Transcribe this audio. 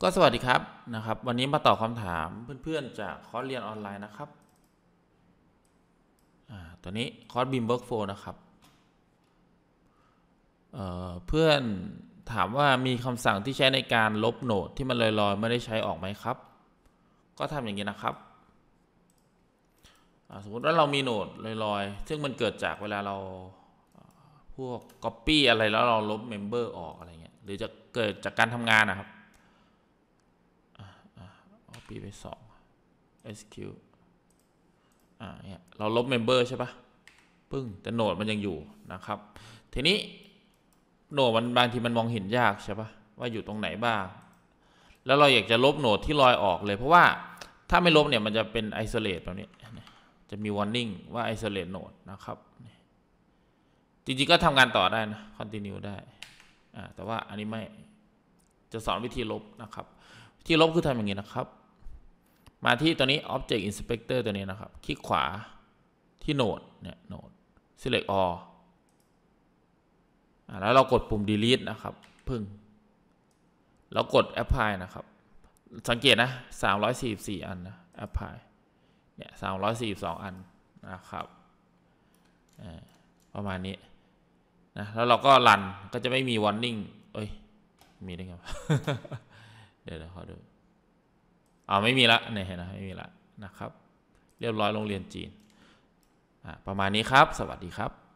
ก็สวัสดีครับนะครับวันนี้มาตอบคำถามเพื่อนๆจากคอร์สเรียนออนไลน์นะครับตัวนี้คอร์สบีมเบิร์กโฟนะครับเเพื่อนถามว่ามีคำสั่งที่ใช้ในการลบโหนดที่มันลอยๆ ไม่ได้ใช้ออกไหมครับ ก็ทำอย่างนี้นะครับสมมติว่าเรามีโหนดลอยๆ ซึ่งมันเกิดจากเวลาเราพวก Copy อะไรแล้วเราลบ Member ออกอะไรเงี้ยหรือจะเกิดจากการทำงานนะครับ p ไปสอง sq อ่าเนี่ยเราลบ member ใช่ปะปึ้งแต่โหนดมันยังอยู่นะครับ ทีนี้โหนดมัน บางทีมันมองเห็นยาก ใช่ปะว่าอยู่ตรงไหนบ้าง แล้วเราอยากจะลบโหนดที่ลอย ออกเลย เพราะว่าถ้าไม่ลบเนี่ยมันจะเป็น isolate แบบนี้ จะมี warning ว่า isolate node นะครับ จริง ๆ ก็ทำงานต่อได้นะ continue ได้แต่ว่าอันนี้ไม่ จะสอนวิธีลบนะครับวิธีลบคือทำอย่างนี้นะครับมาที่ตัวนี้ Object Inspector ตัวนี้นะครับ คลิก ขวาที่โหนด เนี่ยโหนด select all แล้วเรากดปุ่ม delete นะครับ พึ่งเรากด apply นะครับ สังเกตนะ 344 อัน นะ apply เนี่ย 342 อันนะครับประมาณนี้ นะ แล้วเราก็รัน ก็จะไม่มี warning เอ้ย มีได้ไงเดี๋ยวเราขอดูอาไม่มีละเนี่ยนะไม่มีละนะครับ เรียบร้อยโรงเรียนจีน ประมาณนี้ครับสวัสดีครับ